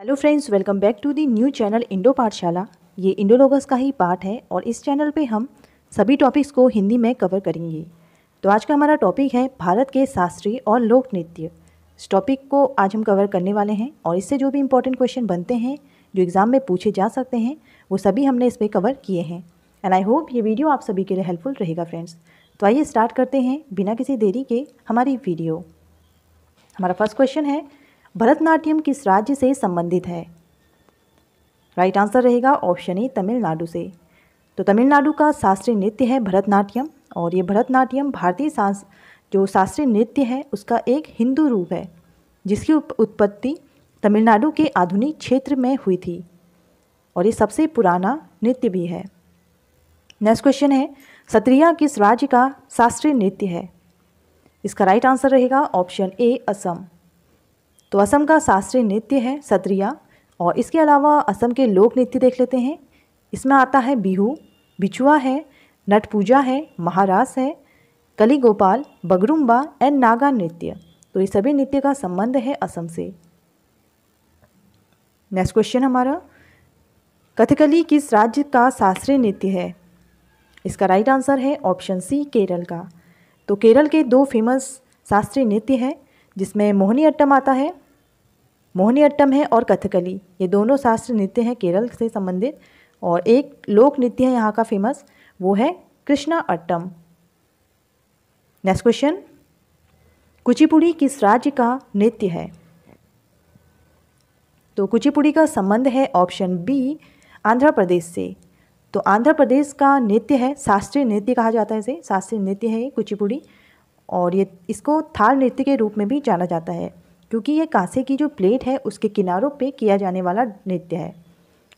hello friends welcome back to the new channel Indo Pathshala ये इंडोलोगस का ही part है और इस चैनल पे हम सभी टॉपिक्स को हिंदी में कवर करेंगे तो आज का हमारा टॉपिक है भारत के शास्त्रीय और लोक नृत्य इस टॉपिक को आज हम कवर करने वाले हैं और इससे जो भी इंपॉर्टेंट क्वेश्चन बनते हैं जो एग्ज़ाम में पूछे जा सकते हैं वो सभी हमने इस पर कवर किए हैं एंड आई होप ये वीडियो आप सभी के लिए हेल्पफुल रहेगा फ्रेंड्स तो आइए स्टार्ट करते हैं बिना किसी देरी के हमारी वीडियो हमारा फर्स्ट क्वेश्चन है भरतनाट्यम किस राज्य से संबंधित है राइट आंसर रहेगा ऑप्शन ए तमिलनाडु से तो तमिलनाडु का शास्त्रीय नृत्य है भरतनाट्यम और ये भरतनाट्यम भारतीय सांस जो शास्त्रीय नृत्य है उसका एक हिंदू रूप है जिसकी उत्पत्ति तमिलनाडु के आधुनिक क्षेत्र में हुई थी और ये सबसे पुराना नृत्य भी है नेक्स्ट क्वेश्चन है सत्रिया किस राज्य का शास्त्रीय नृत्य है इसका राइट आंसर रहेगा ऑप्शन ए असम तो असम का शास्त्रीय नृत्य है सत्रिया और इसके अलावा असम के लोक नृत्य देख लेते हैं इसमें आता है बिहू बिछुआ है नट पूजा है महारास है कली गोपाल बगरुम्बा एंड नागा नृत्य तो ये सभी नृत्य का संबंध है असम से नेक्स्ट क्वेश्चन हमारा कथकली किस राज्य का शास्त्रीय नृत्य है इसका राइट आंसर है ऑप्शन सी केरल का तो केरल के दो फेमस शास्त्रीय नृत्य हैं जिसमें मोहनी अट्टम आता है मोहनी अट्टम है और कथकली ये दोनों शास्त्रीय नृत्य हैं केरल से संबंधित और एक लोक नृत्य है यहाँ का फेमस वो है Krishnattam next question Kuchipudi किस राज्य का नृत्य है तो कुचिपुड़ी का संबंध है ऑप्शन बी आंध्र प्रदेश से तो आंध्र प्रदेश का नृत्य है शास्त्रीय नृत्य कहा जाता है इसे शास्त्रीय नृत्य है कुचिपुड़ी और ये इसको थाल नृत्य के रूप में भी जाना जाता है क्योंकि ये कांसे की जो प्लेट है उसके किनारों पे किया जाने वाला नृत्य है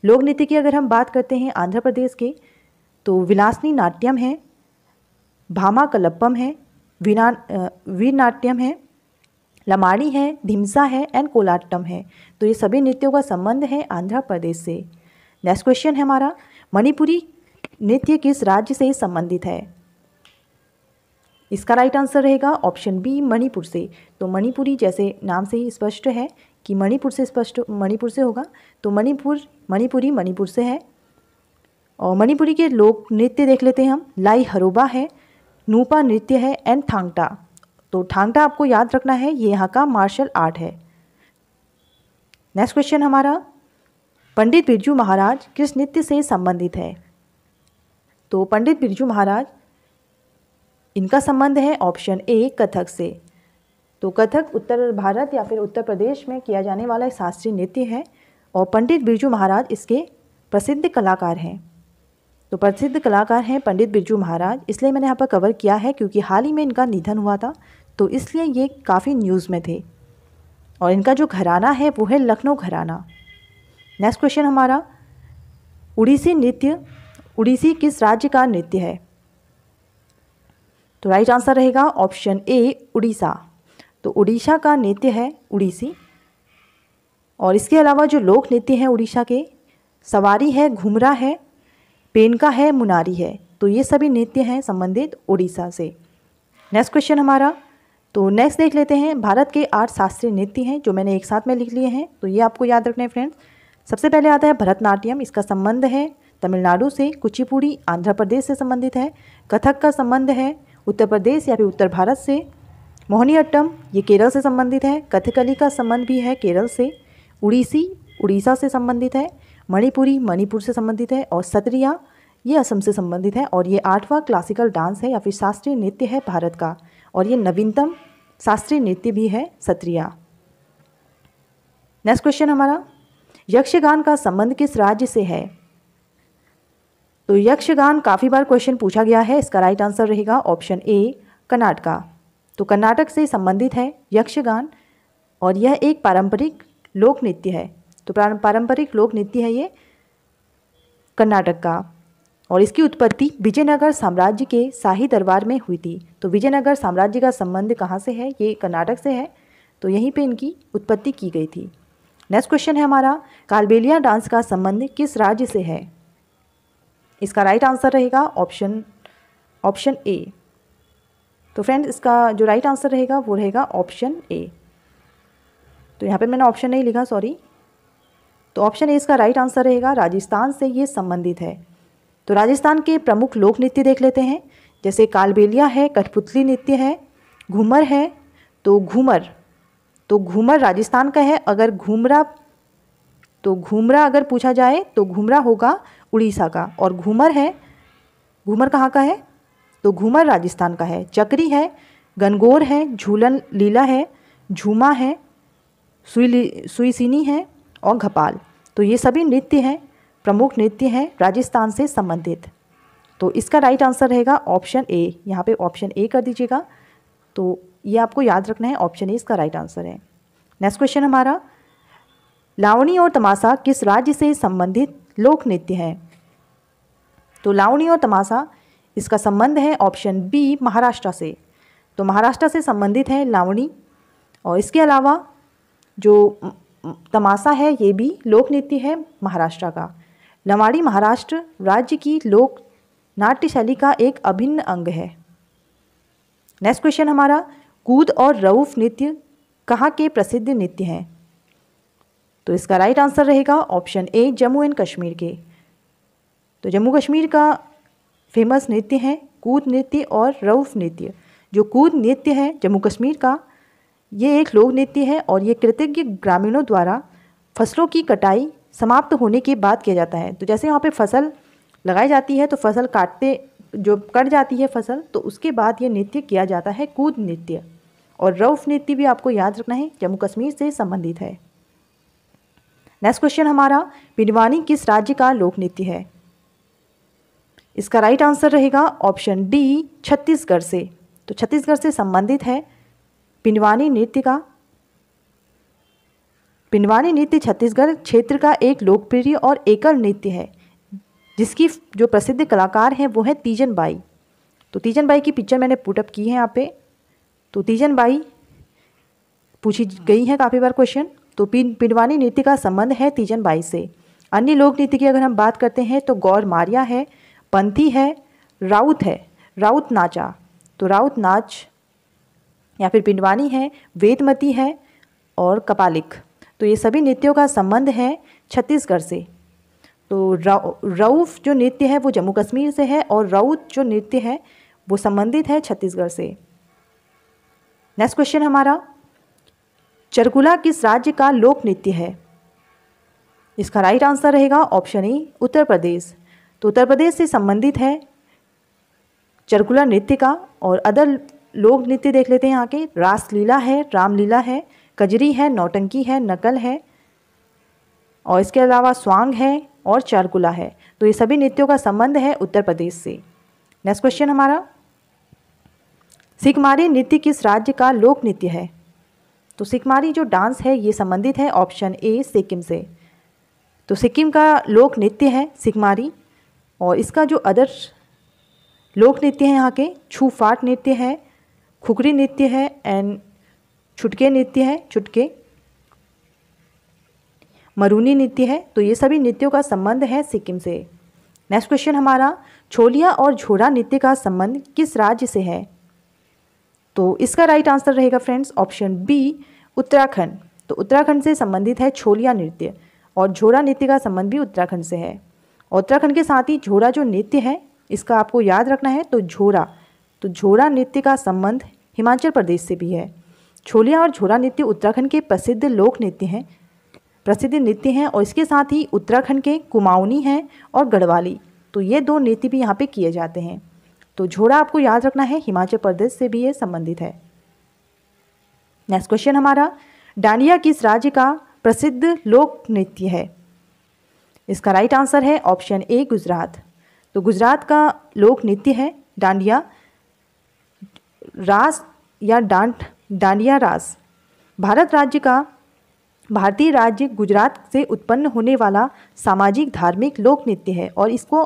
लोक नृत्य की अगर हम बात करते हैं आंध्र प्रदेश के तो विलासनी नाट्यम है भामा कलप्पम है वीना वीर नाट्यम है लमाड़ी है धिमसा है एंड कोलाट्टम है तो ये सभी नृत्यों का संबंध है आंध्र प्रदेश से नेक्स्ट क्वेश्चन है हमारा मणिपुरी नृत्य किस राज्य से संबंधित है इसका राइट आंसर रहेगा ऑप्शन बी मणिपुर से तो मणिपुरी जैसे नाम से ही स्पष्ट है कि मणिपुर से स्पष्ट मणिपुर से होगा तो मणिपुर मणिपुरी मणिपुर से है और मणिपुरी के लोक नृत्य देख लेते हैं हम लाई हरोबा है नूपा नृत्य है एंड थांगटा तो थांगटा आपको याद रखना है ये यहाँ का मार्शल आर्ट है नेक्स्ट क्वेश्चन हमारा पंडित बिरजू महाराज किस नृत्य से संबंधित है तो पंडित बिरजू महाराज इनका संबंध है ऑप्शन ए कथक से तो कथक उत्तर भारत या फिर उत्तर प्रदेश में किया जाने वाला एक शास्त्रीय नृत्य है और पंडित बिरजू महाराज इसके प्रसिद्ध कलाकार हैं तो प्रसिद्ध कलाकार हैं पंडित बिरजू महाराज इसलिए मैंने यहाँ पर कवर किया है क्योंकि हाल ही में इनका निधन हुआ था तो इसलिए ये काफ़ी न्यूज़ में थे और इनका जो घराना है वो है लखनऊ घराना नेक्स्ट क्वेश्चन हमारा उड़ीसी नृत्य उड़ीसी किस राज्य का नृत्य है तो राइट आंसर रहेगा ऑप्शन ए उड़ीसा तो उड़ीसा का नृत्य है उड़ीसी और इसके अलावा जो लोक नृत्य हैं उड़ीसा के सवारी है घुमरा है पेनका है मुनारी है तो ये सभी नृत्य हैं संबंधित उड़ीसा से नेक्स्ट क्वेश्चन हमारा तो नेक्स्ट देख लेते हैं भारत के आठ शास्त्रीय नृत्य हैं जो मैंने एक साथ में लिख लिए हैं तो ये आपको याद रखना है फ्रेंड्स सबसे पहले आता है भरतनाट्यम इसका संबंध है तमिलनाडु से कुचिपुड़ी आंध्र प्रदेश से संबंधित है कथक का संबंध है उत्तर प्रदेश या फिर उत्तर भारत से मोहनी अट्टम ये केरल से संबंधित है कथकली का संबंध भी है केरल से उड़ीसी उड़ीसा से संबंधित है मणिपुरी मणिपुर से संबंधित है और सत्रिया ये असम से संबंधित है और ये आठवां क्लासिकल डांस है या फिर शास्त्रीय नृत्य है भारत का और ये नवीनतम शास्त्रीय नृत्य भी है सत्रिया नेक्स्ट क्वेश्चन हमारा यक्षगान का संबंध किस राज्य से है तो यक्षगान काफ़ी बार क्वेश्चन पूछा गया है इसका राइट आंसर रहेगा ऑप्शन ए कर्नाटका तो कर्नाटक से संबंधित है यक्षगान और यह एक पारंपरिक लोक नृत्य है तो पारंपरिक लोक नृत्य है ये कर्नाटक का और इसकी उत्पत्ति विजयनगर साम्राज्य के शाही दरबार में हुई थी तो विजयनगर साम्राज्य का संबंध कहाँ से है ये कर्नाटक से है तो यहीं पे इनकी उत्पत्ति की गई थी नेक्स्ट क्वेश्चन है हमारा कालबेलिया डांस का संबंध किस राज्य से है इसका राइट आंसर रहेगा ऑप्शन ऑप्शन ए तो फ्रेंड इसका जो राइट आंसर रहेगा वो रहेगा ऑप्शन ए तो यहाँ पे मैंने ऑप्शन नहीं लिखा सॉरी तो ऑप्शन ए इसका राइट आंसर रहेगा राजस्थान से ये संबंधित है तो राजस्थान के प्रमुख लोक नृत्य देख लेते हैं जैसे कालबेलिया है कठपुतली नृत्य है घूमर है तो घूमर तो घूमर राजस्थान का है अगर घूमरा तो घूमरा अगर पूछा जाए तो घूमरा होगा उड़ीसा का और घूमर है घूमर कहाँ का है तो घूमर राजस्थान का है चक्री है गनगोर है झूलन लीला है झूमा है सुई सुईसिनी है और घपाल तो ये सभी नृत्य हैं प्रमुख नृत्य हैं राजस्थान से संबंधित तो इसका राइट आंसर रहेगा ऑप्शन ए यहाँ पे ऑप्शन ए कर दीजिएगा तो ये आपको याद रखना है ऑप्शन ए इसका राइट आंसर है नेक्स्ट क्वेश्चन हमारा लावणी और तमाशा किस राज्य से संबंधित लोक नृत्य है तो लावणी और तमाशा इसका संबंध है ऑप्शन बी महाराष्ट्र से तो महाराष्ट्र से संबंधित है लावणी और इसके अलावा जो तमाशा है ये भी लोक नृत्य है महाराष्ट्र का लवाड़ी महाराष्ट्र राज्य की लोक नाट्य शैली का एक अभिन्न अंग है नेक्स्ट क्वेश्चन हमारा कूद और रऊफ नृत्य कहाँ के प्रसिद्ध नृत्य हैं तो इसका राइट आंसर रहेगा option A Jammu and Kashmir के तो जम्मू कश्मीर का फेमस नृत्य है कूद नृत्य और रऊफ नृत्य जो कूद नृत्य है जम्मू कश्मीर का ये एक लोक नृत्य है और ये कृतज्ञ ग्रामीणों द्वारा फसलों की कटाई समाप्त होने के बाद किया जाता है तो जैसे यहाँ पे फसल लगाई जाती है तो फसल काटते जो कट जाती है फसल तो उसके बाद ये नृत्य किया जाता है कूद नृत्य और रऊफ नृत्य भी आपको याद रखना है जम्मू कश्मीर से संबंधित है नेक्स्ट क्वेश्चन हमारा बिनवानी किस राज्य का लोक नृत्य है इसका राइट आंसर रहेगा ऑप्शन डी छत्तीसगढ़ से तो छत्तीसगढ़ से संबंधित है पिनवानी नृत्य का पिनवानी नृत्य छत्तीसगढ़ क्षेत्र का एक लोकप्रिय और एकल नृत्य है जिसकी जो प्रसिद्ध कलाकार हैं वो है तीजन बाई तो तीजन बाई की पिक्चर मैंने पुटअप की है यहाँ पे तो तीजन बाई पूछी गई है काफ़ी बार क्वेश्चन तो पिन पिंडवानी नीति का संबंध है तीजन बाई से अन्य लोक नीति की अगर हम बात करते हैं तो गौर मारिया है पंथी है राउत है राउत नाचा तो राउत नाच या फिर पिंडवानी है वेदमती है और कपालिक तो ये सभी नृत्यों का संबंध है छत्तीसगढ़ से तो रऊफ जो नृत्य है वो जम्मू कश्मीर से है और राउत जो नृत्य है वो संबंधित है छत्तीसगढ़ से नेक्स्ट क्वेश्चन हमारा चरकुला किस राज्य का लोक नृत्य है इसका राइट आंसर रहेगा ऑप्शन ए उत्तर प्रदेश तो उत्तर प्रदेश से संबंधित है चरकुला नृत्य का और अदर लोक नृत्य देख लेते हैं यहाँ के रासलीला है रामलीला है कजरी है नौटंकी है नकल है और इसके अलावा स्वांग है और चारकुला है तो ये सभी नृत्यों का संबंध है उत्तर प्रदेश से नेक्स्ट क्वेश्चन हमारा सिकमारी नृत्य किस राज्य का लोक नृत्य है तो सिकमारी जो डांस है ये संबंधित है ऑप्शन ए सिक्किम से तो सिक्किम का लोक नृत्य है सिकमारी और इसका जो अदर लोक नृत्य है यहाँ के छू फाट नृत्य है खुकरी नृत्य है एंड छुटके नृत्य है छुटके मरूनी नृत्य है तो ये सभी नृत्यों का संबंध है सिक्किम से नेक्स्ट क्वेश्चन हमारा छोलिया और झोड़ा नृत्य का संबंध किस राज्य से है तो इसका राइट आंसर रहेगा फ्रेंड्स ऑप्शन बी उत्तराखंड तो उत्तराखंड से संबंधित है छोलिया नृत्य और झोरा नृत्य का संबंध भी उत्तराखंड से है उत्तराखंड के साथ ही झोरा जो नृत्य है इसका आपको याद रखना है तो झोरा तो झोरा नृत्य का संबंध हिमाचल प्रदेश से भी है छोलिया और झोरा नृत्य उत्तराखंड के प्रसिद्ध लोक नृत्य हैं प्रसिद्ध नृत्य हैं और इसके साथ ही उत्तराखंड के कुमाऊनी हैं और गढ़वाली तो ये दो नृत्य भी यहाँ पे किए जाते हैं तो झोड़ा आपको याद रखना है हिमाचल प्रदेश से भी ये संबंधित है नेक्स्ट क्वेश्चन हमारा डांडिया किस राज्य का प्रसिद्ध लोक नृत्य है इसका राइट आंसर है ऑप्शन ए गुजरात तो गुजरात का लोक नृत्य है डांडिया रास या डांट डांडिया रास भारत राज्य का भारतीय राज्य गुजरात से उत्पन्न होने वाला सामाजिक धार्मिक लोक नृत्य है और इसको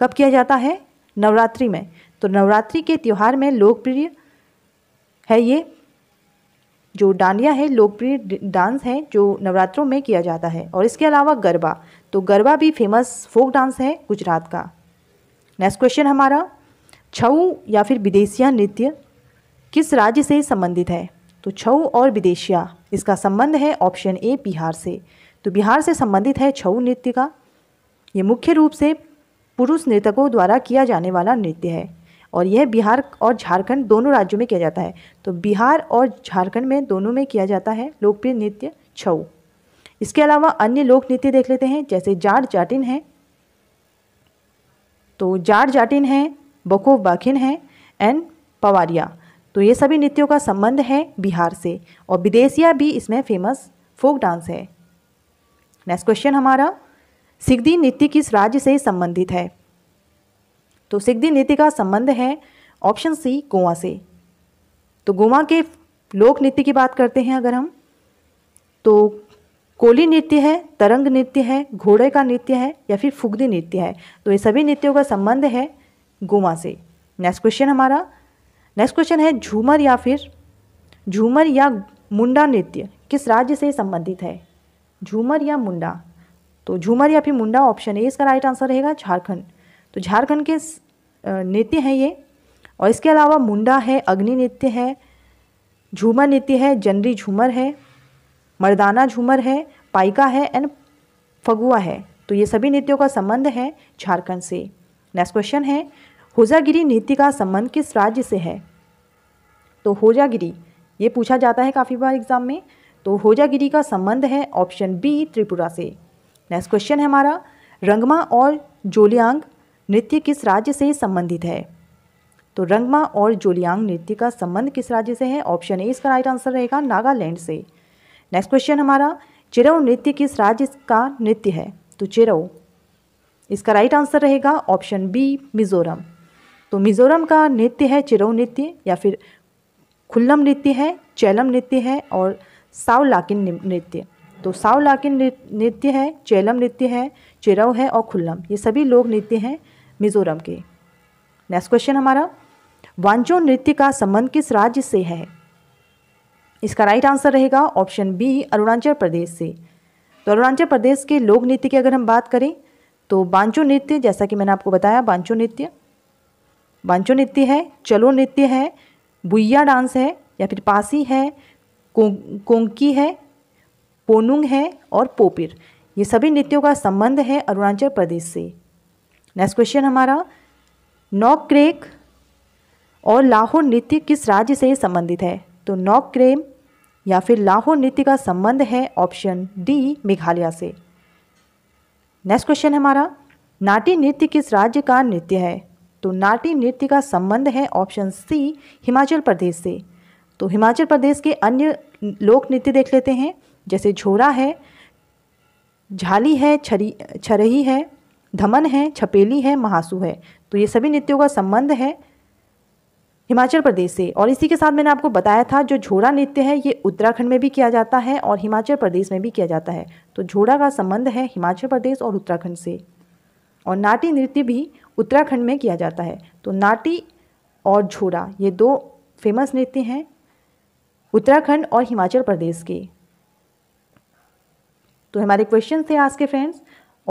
कब किया जाता है नवरात्रि में तो नवरात्रि के त्यौहार में लोकप्रिय है ये जो डांडिया है लोकप्रिय डांस है जो नवरात्रों में किया जाता है और इसके अलावा गरबा तो गरबा भी फेमस फोक डांस है गुजरात का नेक्स्ट क्वेश्चन हमारा छऊ या फिर विदेशिया नृत्य किस राज्य से संबंधित है तो छऊ और विदेशिया इसका संबंध है ऑप्शन ए बिहार से तो बिहार से संबंधित है छऊ नृत्य का ये मुख्य रूप से पुरुष नृतकों द्वारा किया जाने वाला नृत्य है और यह बिहार और झारखंड दोनों राज्यों में किया जाता है तो बिहार और झारखंड में दोनों में किया जाता है लोकप्रिय नृत्य छऊ इसके अलावा अन्य लोक नृत्य देख लेते हैं जैसे जाट जाटिन है तो जाट जाटिन है बखो बाखिन है एंड पवारिया तो ये सभी नृत्यों का संबंध है बिहार से और विदेशिया भी इसमें फेमस फोक डांस है नेक्स्ट क्वेश्चन हमारा सिगदी नृत्य किस राज्य से संबंधित है तो सिद्धि नीति का संबंध है ऑप्शन सी गोवा से तो गोवा के लोक नृत्य की बात करते हैं अगर हम तो कोली नृत्य है तरंग नृत्य है घोड़े का नृत्य है या फिर फुगदी नृत्य है तो ये सभी नृत्यों का संबंध है गोवा से नेक्स्ट क्वेश्चन हमारा नेक्स्ट क्वेश्चन है झूमर या फिर झूमर या मुंडा नृत्य किस राज्य से संबंधित है झूमर या मुंडा तो झूमर या फिर मुंडा ऑप्शन ए इसका राइट आंसर रहेगा झारखंड तो झारखंड के नृत्य हैं ये और इसके अलावा मुंडा है अग्नि नृत्य है झूमर नृत्य है जनरी झूमर है मर्दाना झूमर है पाइका है एंड फगुआ है तो ये सभी नृत्यों का संबंध है झारखंड से नेक्स्ट क्वेश्चन है होजागिरी नृत्य का संबंध किस राज्य से है तो होजागिरी ये पूछा जाता है काफ़ी बार एग्जाम में तो होजागिरी का संबंध है ऑप्शन बी त्रिपुरा से नेक्स्ट क्वेश्चन है हमारा रंगमा और जोलियांग नृत्य किस राज्य से संबंधित है तो रंगमा और जोलियांग नृत्य का संबंध किस राज्य से है ऑप्शन ए इसका राइट आंसर रहेगा नागालैंड से नेक्स्ट क्वेश्चन हमारा चिरव नृत्य किस राज्य का नृत्य है तो चिरव इसका राइट आंसर रहेगा ऑप्शन बी मिजोरम तो मिजोरम का नृत्य है चिरव नृत्य या फिर खुल्लम नृत्य है चैलम नृत्य है और सावलाकिन नृत्य तो सावलाकिन नृत्य है चैलम नृत्य है चिरव है और खुल्लम ये सभी लोग नृत्य हैं मिजोरम के नेक्स्ट क्वेश्चन हमारा वांचो नृत्य का संबंध किस राज्य से है इसका राइट आंसर रहेगा ऑप्शन बी अरुणाचल प्रदेश से तो अरुणाचल प्रदेश के लोक नृत्य की अगर हम बात करें तो बांचो नृत्य जैसा कि मैंने आपको बताया बांचो नृत्य बांचो नृत्य है चलो नृत्य है बुइया डांस है या फिर पासी है कोंकी है पोनुंग है और पोपिर ये सभी नृत्यों का संबंध है अरुणाचल प्रदेश से नेक्स्ट क्वेश्चन हमारा नॉक क्रेक और लाहौर नृत्य किस राज्य से संबंधित है तो नॉक क्रेम या फिर लाहौर नृत्य का संबंध है ऑप्शन डी मेघालय से नेक्स्ट क्वेश्चन हमारा नाटी नृत्य किस राज्य का नृत्य है तो नाटी नृत्य का संबंध है ऑप्शन सी हिमाचल प्रदेश से तो हिमाचल प्रदेश के अन्य लोक नृत्य देख लेते हैं जैसे झोरा है झाली है छरी छरही है धमन है छपेली है महासू है तो ये सभी नृत्यों का संबंध है हिमाचल प्रदेश से और इसी के साथ मैंने आपको बताया था जो झोड़ा नृत्य है ये उत्तराखंड में भी किया जाता है और हिमाचल प्रदेश में भी किया जाता है तो झोड़ा का संबंध है हिमाचल प्रदेश और उत्तराखंड से और नाटी नृत्य भी उत्तराखंड में किया जाता है तो नाटी और झोड़ा ये दो फेमस नृत्य हैं उत्तराखंड और हिमाचल प्रदेश के तो हमारे क्वेश्चन थे आज के फ्रेंड्स